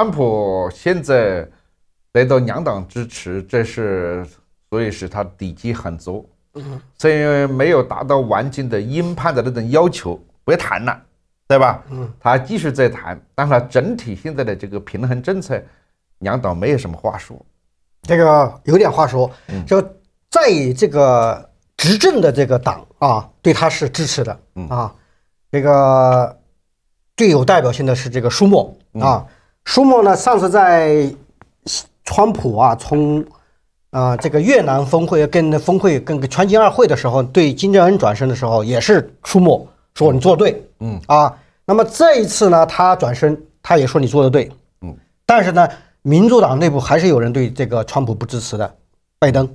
川普现在得到两党支持，这是所以使他底气很足。所以没有达到完全的鹰派的那种要求，不要谈了，对吧？嗯，他继续在谈，但他整体现在的这个平衡政策，两党没有什么话说。这个有点话说，就在这个执政的这个党啊，对他是支持的啊。这个最有代表性的是这个舒默啊。舒默呢？上次在川普啊，从啊这个越南峰会跟峰会跟川金二会的时候，对金正恩转身的时候也是舒默说你做对，嗯啊。那么这一次呢，他转身他也说你做的对，嗯。但是呢，民主党内部还是有人对这个川普不支持的，拜登，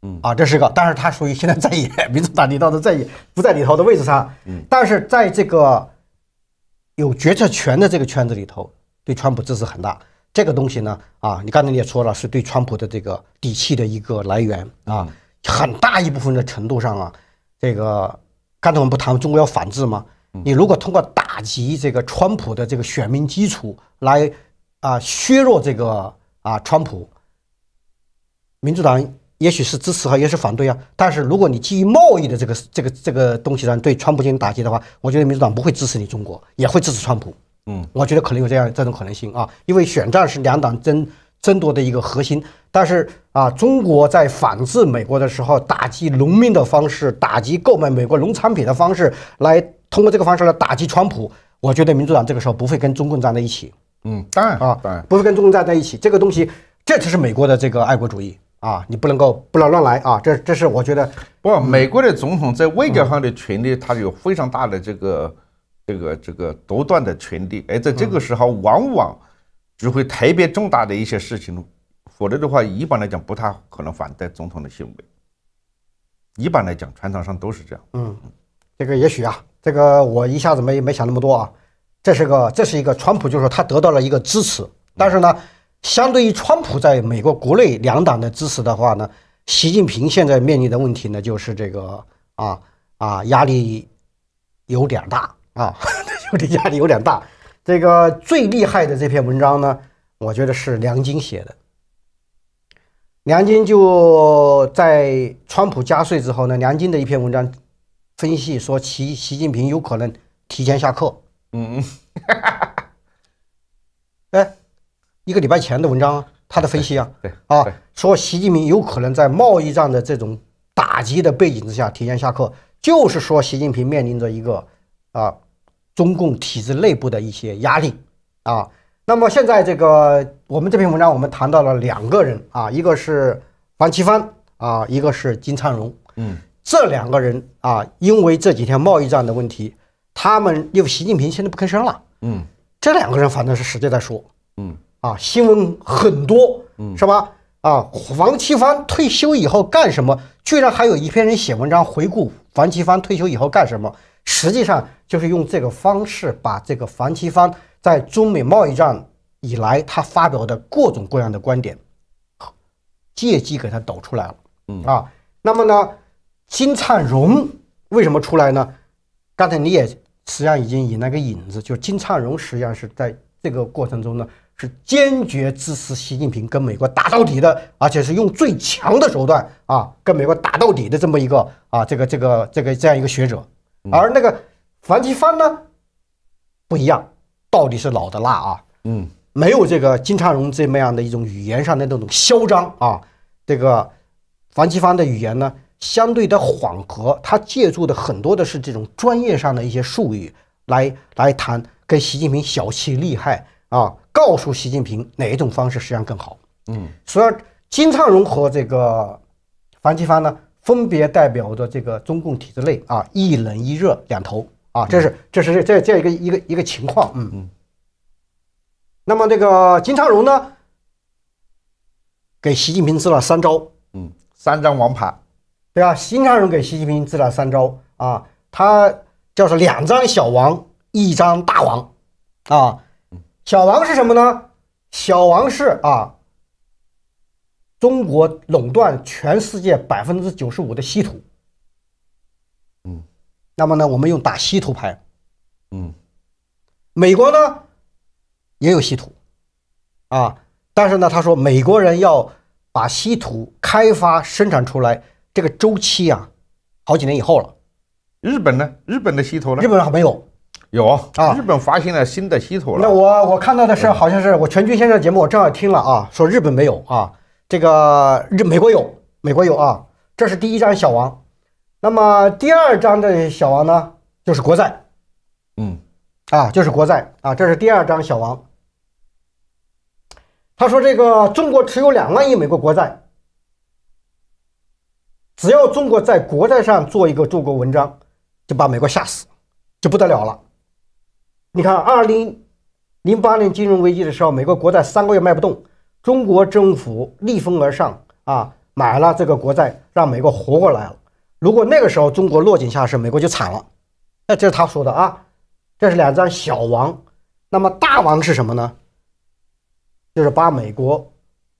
嗯啊，这是个。但是他属于现在在野，民主党领导的在野不在里头的位置上，嗯。但是在这个有决策权的这个圈子里头。对川普支持很大，这个东西呢，啊，你刚才你也说了，是对川普的这个底气的一个来源啊，很大一部分的程度上啊，这个刚才我们不谈中国要反制吗？你如果通过打击这个川普的这个选民基础来啊削弱这个啊川普，民主党也许是支持哈，也是反对啊，但是如果你基于贸易的这个这个这个东西上对川普进行打击的话，我觉得民主党不会支持你，中国也会支持川普。嗯，我觉得可能有这样这种可能性啊，因为选战是两党争争夺的一个核心。但是啊，中国在反制美国的时候，打击农民的方式，打击购买美国农产品的方式来通过这个方式来打击川普。我觉得民主党这个时候不会跟中共站在一起。嗯，当然啊，当然不会跟中共站在一起，这个东西这就是美国的这个爱国主义啊，你不能够不能乱来啊，这这是我觉得。不，美国的总统在外交上的权力，他有非常大的这个。这个这个独断的权力，而在这个时候，往往只会特别重大的一些事情，否则的话，一般来讲不太可能反对总统的行为。一般来讲，传统上都是这样。嗯，这个也许啊，这个我一下子没没想那么多啊。这是个这是一个川普就是说他得到了一个支持，但是呢，相对于川普在美国国内两党的支持的话呢，习近平现在面临的问题呢，就是这个啊啊压力有点大。啊，有 点压力，有点大。这个最厉害的这篇文章呢，我觉得是梁晶写的。梁晶就在川普加税之后呢，梁晶的一篇文章分析说，习习近平有可能提前下课。嗯嗯，哎，一个礼拜前的文章，他的分析啊，对啊，说习近平有可能在贸易战的这种打击的背景之下提前下课，就是说习近平面临着一个。啊，中共体制内部的一些压力啊。那么现在这个我们这篇文章，我们谈到了两个人啊，一个是王奇帆啊，一个是金灿荣。嗯，这两个人啊，因为这几天贸易战的问题，他们又习近平现在不吭声了。嗯，这两个人反正是使劲在说。嗯，啊，新闻很多，嗯，是吧？啊，王奇帆退休以后干什么？居然还有一篇人写文章回顾王奇帆退休以后干什么。实际上就是用这个方式把这个房奇芳在中美贸易战以来他发表的各种各样的观点，借机给他抖出来了。嗯啊，那么呢，金灿荣为什么出来呢？刚才你也实际上已经引那个引子，就是金灿荣实际上是在这个过程中呢，是坚决支持习近平跟美国打到底的，而且是用最强的手段啊跟美国打到底的这么一个啊这个这个这个这样一个学者。而那个樊基帆呢，不一样，到底是老的辣啊，嗯，没有这个金昌荣这么样的一种语言上的那种嚣张啊，这个樊基帆的语言呢相对的缓和，他借助的很多的是这种专业上的一些术语来来谈跟习近平小气利害啊，告诉习近平哪一种方式实际上更好，嗯，所以金昌荣和这个樊基帆呢。分别代表着这个中共体制内啊，一冷一热两头啊，这是这是这这一个一个一个情况，嗯嗯。那么这个金昌荣呢，给习近平支了三招，嗯，三张王牌，对吧？金昌荣给习近平支了三招啊，他就是两张小王，一张大王，啊，小王是什么呢？小王是啊。中国垄断全世界百分之九十五的稀土，嗯，那么呢，我们用打稀土牌，嗯，美国呢也有稀土，啊，但是呢，他说美国人要把稀土开发生产出来，这个周期啊，好几年以后了。日本呢？日本的稀土呢？日本还没有？有啊，日本发现了新的稀土了。那我我看到的是，好像是我全军现在的节目，我正好听了啊，说日本没有啊。这个日美国有美国有啊，这是第一张小王，那么第二张的小王呢，就是国债，嗯，啊就是国债啊，这是第二张小王。他说这个中国持有两万亿美国国债，只要中国在国债上做一个中国文章，就把美国吓死，就不得了了。你看二零零八年金融危机的时候，美国国债三个月卖不动。中国政府逆风而上啊，买了这个国债，让美国活过来了。如果那个时候中国落井下石，美国就惨了。那这是他说的啊，这是两张小王。那么大王是什么呢？就是把美国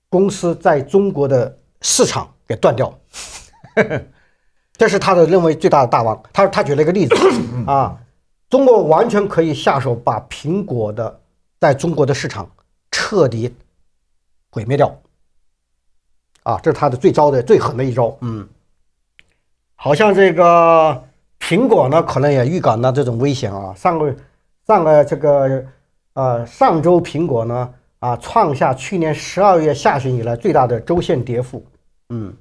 公司在中国的市场给断掉。这是他的认为最大的大王。他他举了一个例子 啊，中国完全可以下手把苹果的在中国的市场彻底。毁灭掉，啊，这是他的最招的最狠的一招，嗯，好像这个苹果呢，可能也预感到这种危险啊。上个上个这个呃上周苹果呢啊创下去年十二月下旬以来最大的周线跌幅，嗯，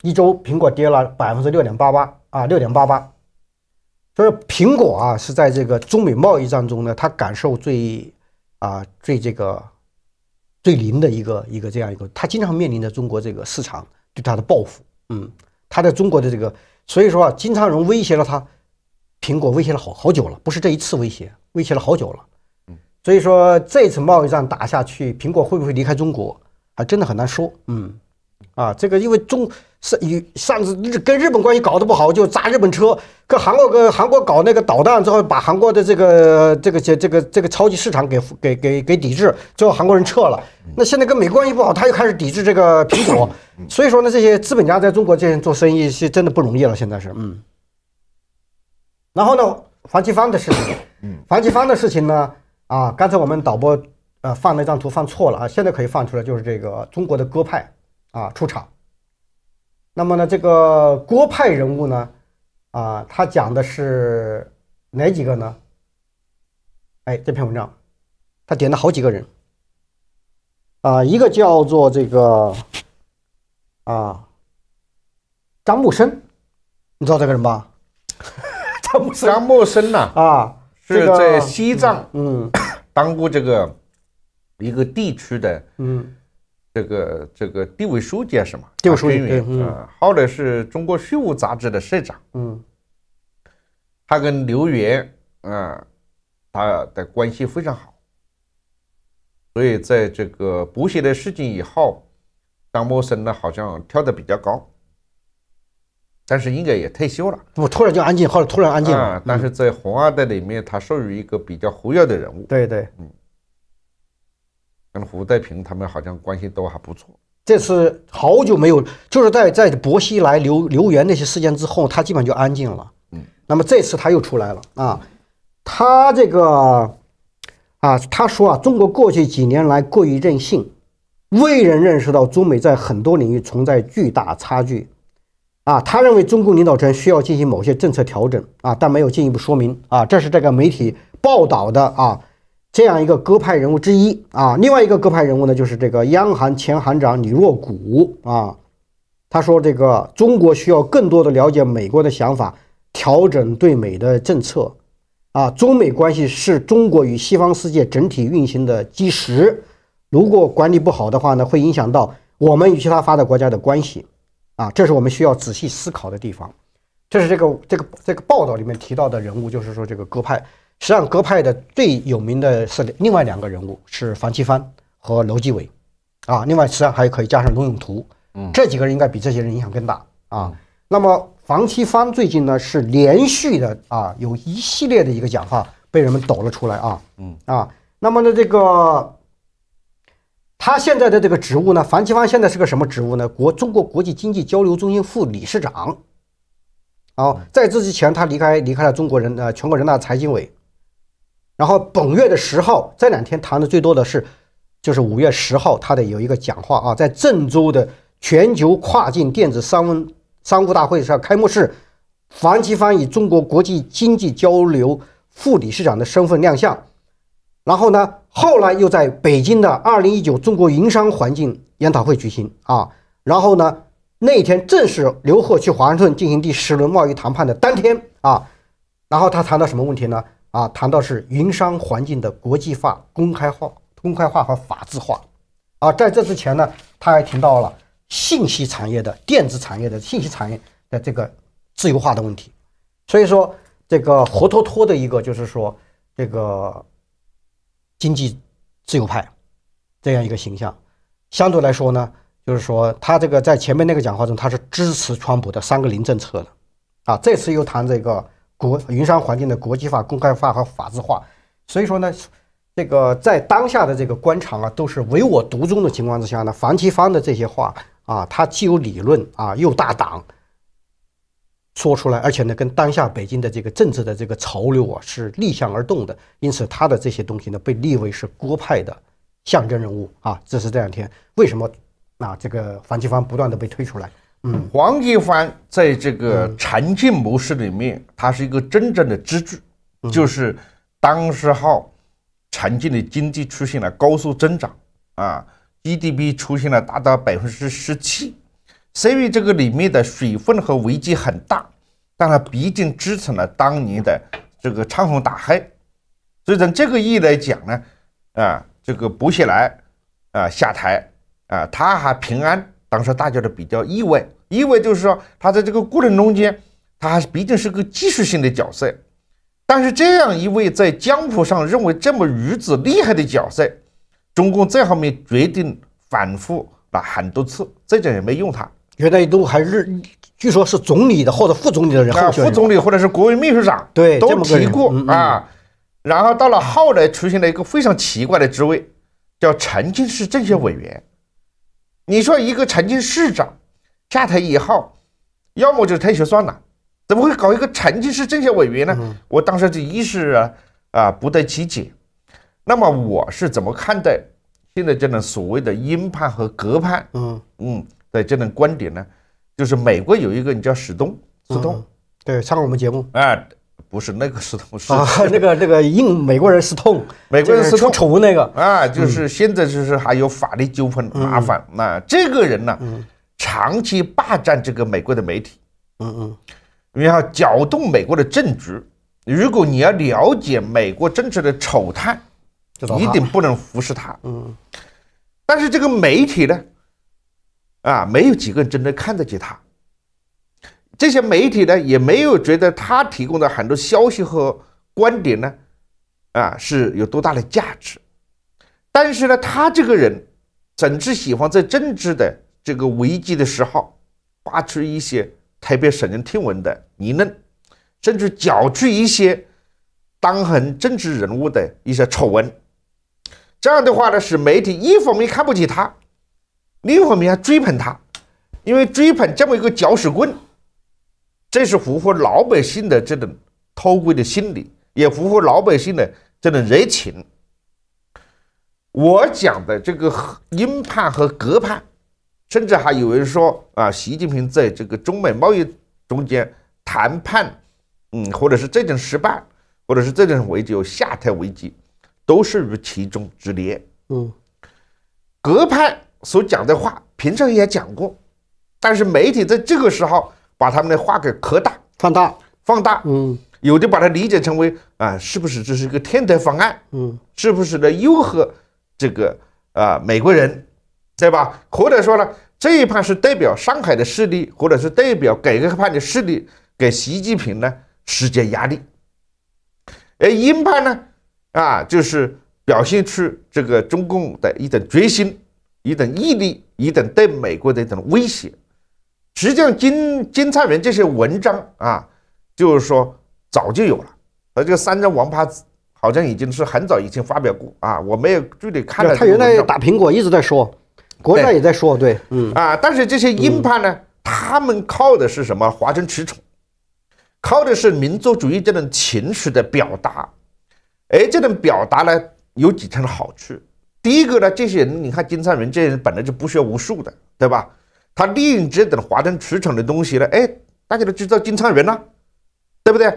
一周苹果跌了百分之六点八八啊，六点八八，所以苹果啊是在这个中美贸易战中呢，它感受最。啊，最这个最灵的一个一个这样一个，他经常面临着中国这个市场对他的报复。嗯，他在中国的这个，所以说啊，金昌荣威胁了他，苹果威胁了好好久了，不是这一次威胁，威胁了好久了。嗯，所以说这次贸易战打下去，苹果会不会离开中国，还真的很难说。嗯，啊，这个因为中。是与上次日跟日本关系搞得不好，就砸日本车；跟韩国跟韩国搞那个导弹之后，把韩国的这个这个这这个这个超级市场给给给给抵制，最后韩国人撤了。那现在跟美关系不好，他又开始抵制这个苹果。所以说呢，这些资本家在中国这做生意是真的不容易了。现在是嗯，然后呢，黄奇芳的事情，黄奇芳的事情呢，啊，刚才我们导播呃放那张图放错了啊，现在可以放出来，就是这个中国的鸽派啊出场。那么呢，这个郭派人物呢，啊，他讲的是哪几个呢？哎，这篇文章，他点了好几个人，啊，一个叫做这个，啊，张木生，你知道这个人吧？张木生，张木生呐，啊，是在西藏，嗯，当过这个一个地区的，嗯。这个这个地委书记啊，什么？地委书记啊，后来是中国税务杂志的社长。嗯，他跟刘源啊，他的关系非常好。所以，在这个补写的事情以后，张默生呢，好像跳得比较高，但是应该也退休了。不，突然就安静，后来突然安静啊。但是在红二代里面，他属于一个比较活跃的人物。对对，嗯。跟胡代平他们好像关系都还不错。这次好久没有，就是在在薄熙来留留言那些事件之后，他基本上就安静了。嗯，那么这次他又出来了啊，他这个啊，他说啊，中国过去几年来过于任性，未能认识到中美在很多领域存在巨大差距。啊，他认为中共领导层需要进行某些政策调整啊，但没有进一步说明啊。这是这个媒体报道的啊。这样一个鸽派人物之一啊，另外一个鸽派人物呢，就是这个央行前行长李若谷啊。他说：“这个中国需要更多的了解美国的想法，调整对美的政策。啊，中美关系是中国与西方世界整体运行的基石。如果管理不好的话呢，会影响到我们与其他发达国家的关系。啊，这是我们需要仔细思考的地方。这是这个这个这个报道里面提到的人物，就是说这个鸽派。”实际上，鸽派的最有名的是另外两个人物，是樊基帆和楼继伟，啊，另外实际上还可以加上龙永图，嗯，这几个人应该比这些人影响更大啊。那么，樊基帆最近呢是连续的啊，有一系列的一个讲话被人们抖了出来啊，嗯啊，那么呢这个他现在的这个职务呢，樊基帆现在是个什么职务呢？国中国国际经济交流中心副理事长。哦，在这之前他离开离开了中国人呃全国人大财经委。然后本月的十号，这两天谈的最多的是，就是五月十号，他的有一个讲话啊，在郑州的全球跨境电子商务商务大会上开幕式，樊奇芳以中国国际经济交流副理事长的身份亮相。然后呢，后来又在北京的二零一九中国营商环境研讨会举行啊。然后呢，那一天正是刘鹤去华盛顿进行第十轮贸易谈判的当天啊。然后他谈到什么问题呢？啊，谈到是营商环境的国际化、公开化、公开化和法治化。啊，在这之前呢，他还提到了信息产业的、电子产业的、信息产业的这个自由化的问题。所以说，这个活脱脱的一个就是说，这个经济自由派这样一个形象。相对来说呢，就是说他这个在前面那个讲话中，他是支持川普的“三个零”政策的。啊，这次又谈这个。国营商环境的国际化、公开化和法治化，所以说呢，这个在当下的这个官场啊，都是唯我独尊的情况之下呢，樊奇芳的这些话啊，他既有理论啊，又大胆说出来，而且呢，跟当下北京的这个政治的这个潮流啊，是逆向而动的，因此他的这些东西呢，被立为是郭派的象征人物啊，这是这两天为什么啊这个樊奇芳不断的被推出来。黄奇帆在这个禅静模式里面，他是一个真正的支柱，就是当时号禅境的经济出现了高速增长啊，GDP 出现了达到百分之十七。虽然这个里面的水分和危机很大，但它毕竟支撑了当年的这个唱红打黑，所以从这个意义来讲呢，啊，这个薄熙来啊下台啊，他还平安。当时大家都比较意外，意外就是说他在这个过程中间，他还是毕竟是个技术性的角色。但是这样一位在江湖上认为这么如此厉害的角色，中共这后面决定反复了很多次，最终也没用他。原来都还是据说是总理的或者副总理的人，副总理或者是国务秘书长，对都提过啊。然后到了后来出现了一个非常奇怪的职位，叫重庆市政协委员。你说一个曾经市长下台以后，要么就退休算了，怎么会搞一个曾经市政协委员呢？我当时就一时啊啊不得其解。那么我是怎么看待现在这种所谓的鹰派和鸽派？嗯嗯的这种观点呢？就是美国有一个你叫史东，史东对，上加我们节目啊。不是那个是痛啊，那个那个硬美国人是痛，美国人是痛仇那个啊，就是现在就是还有法律纠纷麻烦那这个人呢，长期霸占这个美国的媒体，嗯嗯，然后搅动美国的政局。如果你要了解美国政治的丑态，一定不能忽视他。嗯，但是这个媒体呢，啊，没有几个人真的看得起他。这些媒体呢，也没有觉得他提供的很多消息和观点呢，啊，是有多大的价值。但是呢，他这个人总是喜欢在政治的这个危机的时候，发出一些特别耸人听闻的言论，甚至搅出一些当红政治人物的一些丑闻。这样的话呢，使媒体一方面看不起他，另一方面还追捧他，因为追捧这么一个搅屎棍。这是符合老百姓的这种偷窥的心理，也符合老百姓的这种热情。我讲的这个鹰派和鸽派，甚至还有人说啊，习近平在这个中美贸易中间谈判，嗯，或者是这种失败，或者是这种危机有下台危机，都是于其中之列。嗯，鸽派所讲的话，平常也讲过，但是媒体在这个时候。把他们的话给扩大、放大、放大。嗯，有的把它理解成为啊，是不是这是一个天台方案？嗯，是不是呢？又和这个啊美国人，对吧？或者说呢，这一派是代表上海的势力，或者是代表改革派的势力，给习近平呢施加压力。而鹰派呢，啊，就是表现出这个中共的一种决心、一种毅力、一种对美国的一种威胁。实际上，金金灿荣这些文章啊，就是说早就有了。而这三张王子好像已经是很早以前发表过啊，我没有具体看。他原来打苹果一直在说，国家也在说，对，嗯啊。但是这些硬派呢，他们靠的是什么？华晨迟宠，靠的是民族主义这种情绪的表达。哎，这种表达呢，有几层好处。第一个呢，这些人你看金灿荣这些人本来就不学无术的，对吧？他利用这等华中出产的东西呢，哎，大家都知道金昌元呐，对不对？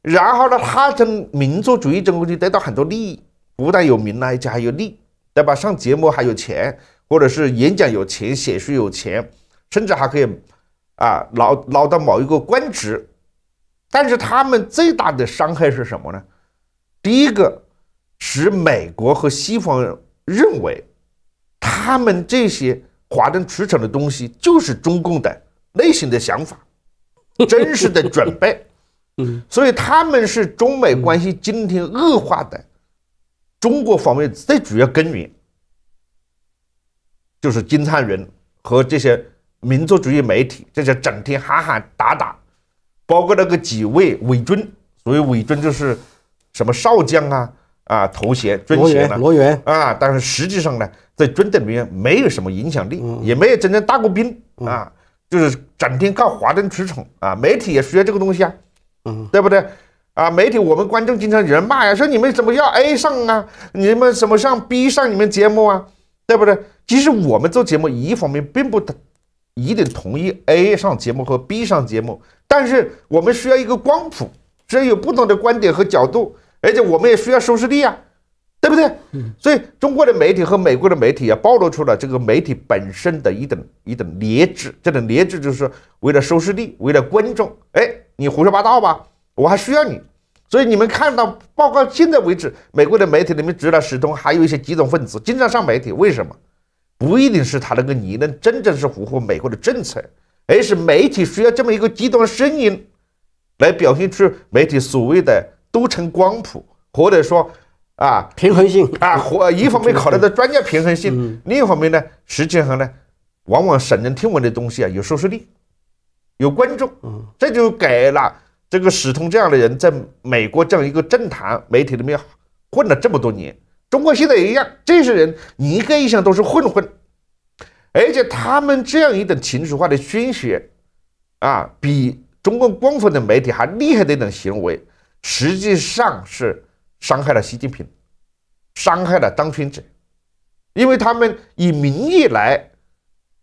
然后呢，他从民族主义中就得到很多利益，不但有名而且还有利，对吧？上节目还有钱，或者是演讲有钱，写书有钱，甚至还可以啊捞捞到某一个官职。但是他们最大的伤害是什么呢？第一个，使美国和西方认为他们这些。华灯初上的东西就是中共的内心的想法、真实的准备，所以他们是中美关系今天恶化的中国方面最主要根源，就是金灿云和这些民族主义媒体这些整天喊喊打打，包括那个几位伪军，所谓伪军就是什么少将啊。啊，头衔、军衔呢？罗源啊，但是实际上呢，在军队里面没有什么影响力，也没有真正打过兵啊，就是整天靠哗众取宠啊。媒体也需要这个东西啊，嗯，对不对？啊，媒体，我们观众经常有人骂呀，说你们怎么要 A 上啊，你们怎么上 B 上你们节目啊，对不对？其实我们做节目，一方面并不一定同意 A 上节目和 B 上节目，但是我们需要一个光谱，需要有不同的观点和角度。而且我们也需要收视率啊，对不对？所以中国的媒体和美国的媒体也暴露出了这个媒体本身的一种一种劣质，这种劣质就是为了收视率，为了观众。哎，你胡说八道吧，我还需要你。所以你们看到报告现在为止，美国的媒体里面除了史通，还有一些极端分子经常上媒体，为什么？不一定是他那个理论真正是符合美国的政策，而是媒体需要这么一个极端声音来表现出媒体所谓的。都成光谱，或者说啊，平衡性啊，或一方面考虑到专家平衡性，另一方面呢，实际上呢，往往耸人听闻的东西啊，有收视率，有观众，这就给了这个史通这样的人，在美国这样一个政坛媒体里面混了这么多年，中国现在也一样，这些人，你一个印象都是混混，而且他们这样一种情绪化的宣泄啊，比中共官方的媒体还厉害的一种行为。实际上是伤害了习近平，伤害了当权者，因为他们以民意来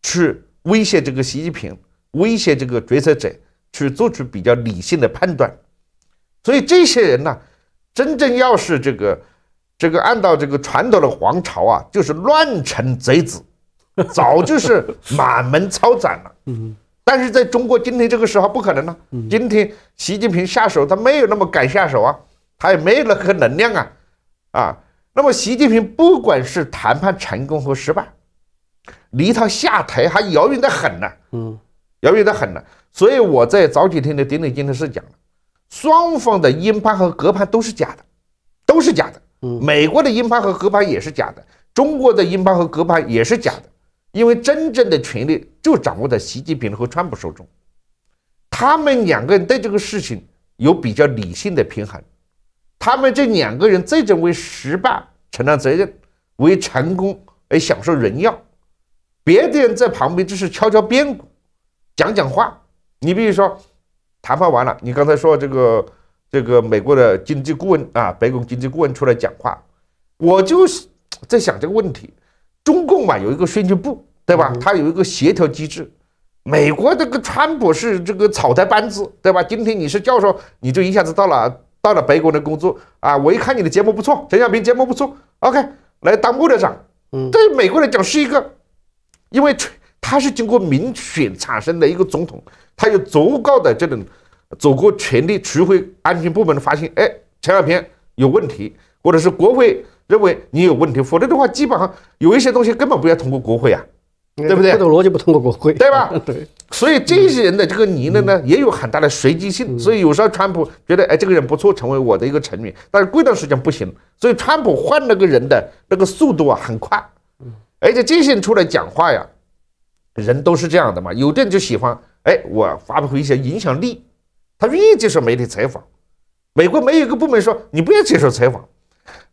去威胁这个习近平，威胁这个决策者去做出比较理性的判断。所以这些人呢，真正要是这个这个按照这个传统的皇朝啊，就是乱臣贼子，早就是满门抄斩了。但是在中国今天这个时候不可能了。今天习近平下手，他没有那么敢下手啊，他也没有那个能量啊。啊，那么习近平不管是谈判成功和失败，离他下台还遥远的很呢。嗯，遥远的很呢。所以我在早几天的典点金的是讲了，双方的鹰派和鸽派都是假的，都是假的。美国的鹰派和鸽派也是假的，中国的鹰派和鸽派也是假的。因为真正的权力就掌握在习近平和川普手中，他们两个人对这个事情有比较理性的平衡。他们这两个人最终为失败承担责任，为成功而享受荣耀。别的人在旁边就是敲敲边鼓，讲讲话。你比如说，谈话完了，你刚才说这个这个美国的经济顾问啊，白宫经济顾问出来讲话，我就是在想这个问题。中共嘛有一个宣传部，对吧？它有一个协调机制。美国这个川普是这个草台班子，对吧？今天你是教授，你就一下子到了到了白宫的工作啊！我一看你的节目不错，陈小平节目不错，OK，来当幕僚长。对美国来讲是一个，因为他是经过民选产生的一个总统，他有足够的这种走过权力，除非安全部门发现哎陈小平有问题，或者是国会。认为你有问题，否则的话，基本上有一些东西根本不要通过国会啊，对不对？这个逻辑不通过国会，对吧？对。所以这些人的这个理论呢，也有很大的随机性。所以有时候川普觉得，哎，这个人不错，成为我的一个成员，但是过段时间不行，所以川普换了个人的那个速度啊，很快。而且这些人出来讲话呀，人都是这样的嘛，有的人就喜欢，哎，我发挥一些影响力，他愿意接受媒体采访。美国没有一个部门说你不要接受采访。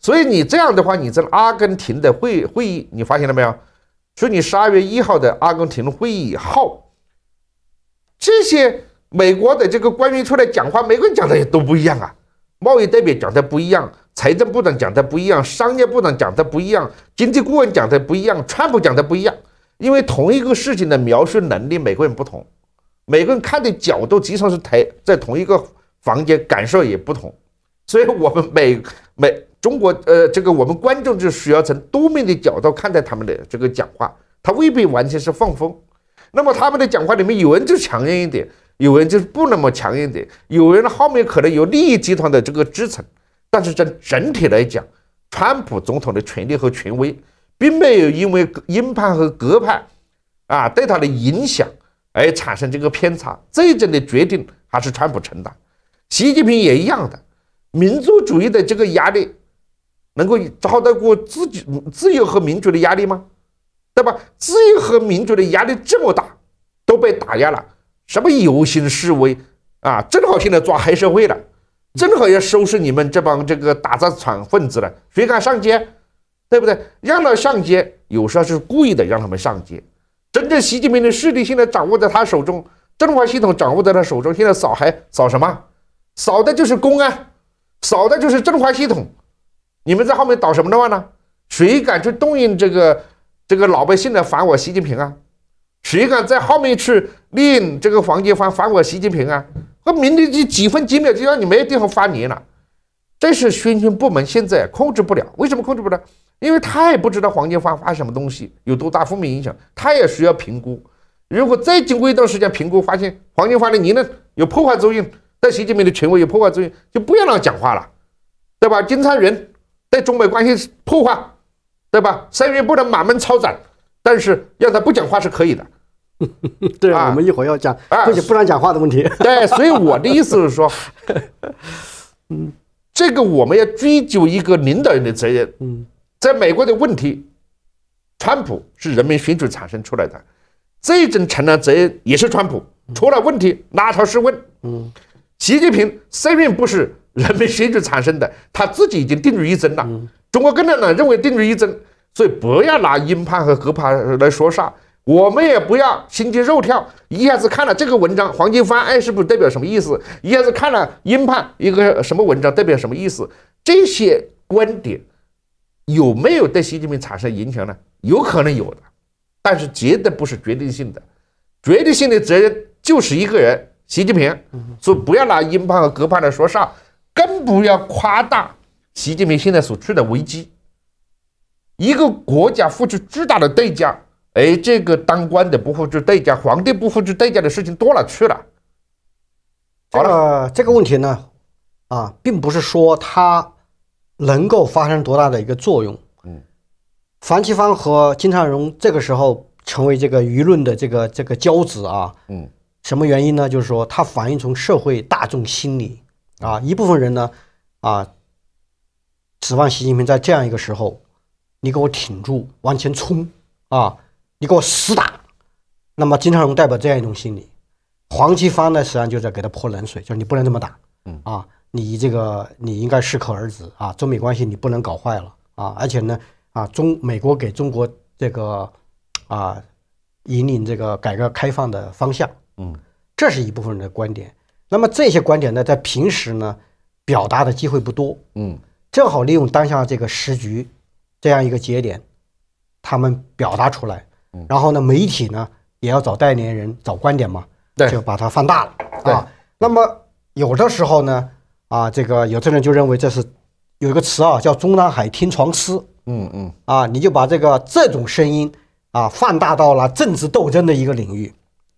所以你这样的话，你在阿根廷的会会议，你发现了没有？说你十二月一号的阿根廷会议以后，这些美国的这个官员出来讲话，每个人讲的也都不一样啊。贸易代表讲的不一样，财政部长讲的不一样，商业部长讲的不一样，经济顾问讲的不一样，川普讲的不一样。因为同一个事情的描述能力，每个人不同，每个人看的角度经常是台在同一个房间，感受也不同。所以，我们每每。中国呃，这个我们观众就需要从多面的角度看待他们的这个讲话，他未必完全是放风。那么他们的讲话里面，有人就强硬一点，有人就是不那么强硬一点，有人后面可能有利益集团的这个支撑。但是整整体来讲，川普总统的权力和权威并没有因为鹰派和鸽派啊对他的影响而产生这个偏差，最终的决定还是川普承担。习近平也一样的，民族主义的这个压力。能够招越过自己自由和民主的压力吗？对吧？自由和民主的压力这么大，都被打压了，什么游行示威啊？正好现在抓黑社会了，正好要收拾你们这帮这个打砸抢分子了，谁敢上街？对不对？让他上街，有时候是故意的让他们上街。真正习近平的势力现在掌握在他手中，政法系统掌握在他手中。现在扫还扫什么？扫的就是公安，扫的就是政法系统。你们在后面捣什么乱呢？谁敢去动用这个这个老百姓来反我习近平啊？谁敢在后面去令这个黄建发反我习近平啊？和明天就几分几秒就让你没地方发言了。这是宣传部门现在控制不了，为什么控制不了？因为他也不知道黄建发发什么东西有多大负面影响，他也需要评估。如果再经过一段时间评估，发现黄建发的言论有破坏作用，对习近平的权威有破坏作用，就不要让他讲话了，对吧？金昌人。对中美关系破坏，对吧？虽然不能满门抄斩，但是要他不讲话是可以的。对啊，我们一会儿要讲而且不能讲话的问题。对，所以我的意思是说，嗯，这个我们要追究一个领导人的责任。嗯，在美国的问题，川普是人民选举产生出来的，最终承担责任也是川普出了问题，拉他是问。嗯，习近平虽然不是。人民选举产生的，他自己已经定于一争了。中国共产党认为定于一争，所以不要拿鹰派和鸽派来说啥。我们也不要心惊肉跳，一下子看了这个文章，黄金方案是不是代表什么意思？一下子看了鹰派一个什么文章，代表什么意思？这些观点有没有对习近平产生影响呢？有可能有的，但是绝对不是决定性的。决定性的责任就是一个人，习近平。所以不要拿鹰派和鸽派来说啥。不要夸大习近平现在所处的危机。一个国家付出巨大的代价，而这个当官的不付出代价，皇帝不付出代价的事情多了去了。好了，这个问题呢，啊，并不是说他能够发生多大的一个作用。嗯，黄奇芳和金灿荣这个时候成为这个舆论的这个这个骄子啊。嗯，什么原因呢？就是说，它反映从社会大众心理。啊，一部分人呢，啊，指望习近平在这样一个时候，你给我挺住，往前冲，啊，你给我死打。那么金昌荣代表这样一种心理，黄奇帆呢，实际上就在给他泼冷水，就是你不能这么打，啊，你这个你应该适可而止，啊，中美关系你不能搞坏了，啊，而且呢，啊，中美国给中国这个，啊，引领这个改革开放的方向，嗯，这是一部分人的观点。那么这些观点呢，在平时呢，表达的机会不多。嗯，正好利用当下这个时局，这样一个节点，他们表达出来。嗯，然后呢，媒体呢也要找代言人、找观点嘛。对。就把它放大了，啊。那么有的时候呢，啊，这个有的人就认为这是有一个词啊，叫“中南海听床思”。嗯嗯。啊，你就把这个这种声音啊，放大到了政治斗争的一个领域。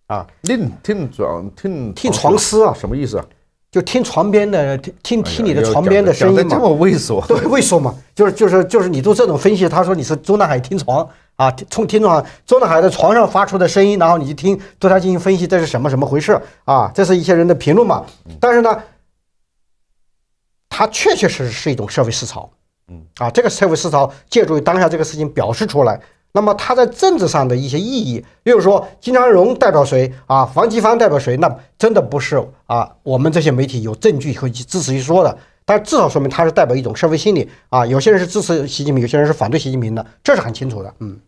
啊，听听床听听床声啊，什么意思啊？就听床边的，听听听你的床边的声音嘛。这么猥琐？对，猥琐嘛。就是就是就是你做这种分析，他说你是中南海听床啊，从听床，中南海的床上发出的声音，然后你听，对他进行分析，这是什么什么回事啊？这是一些人的评论嘛。但是呢，它确确实实是一种社会思潮。嗯，啊，这个社会思潮借助于当下这个事情表示出来。那么他在政治上的一些意义，例如说金昌荣代表谁啊，房吉芳代表谁，那真的不是啊，我们这些媒体有证据和支持去说的，但至少说明他是代表一种社会心理啊，有些人是支持习近平，有些人是反对习近平的，这是很清楚的，嗯。